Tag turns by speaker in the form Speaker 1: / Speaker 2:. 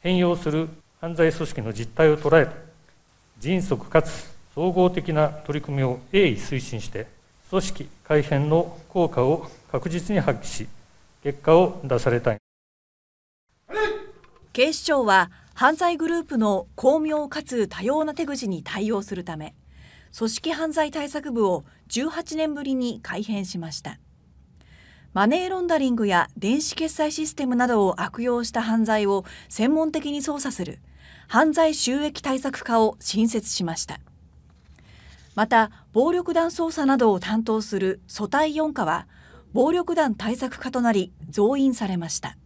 Speaker 1: 変容する犯罪組織の実態を捉えて、迅速かつ総合的な取り組みを鋭意推進して、組織改変の効果を確実に発揮し、結果を出されたい。
Speaker 2: 警視庁は犯罪グループの巧妙かつ多様な手口に対応するため組織犯罪対策部を18年ぶりに改編しました。マネーロンダリングや電子決済システムなどを悪用した犯罪を専門的に捜査する犯罪収益対策課を新設しました。また、暴力団捜査などを担当する組対4課は、暴力団対策課となり増員されました。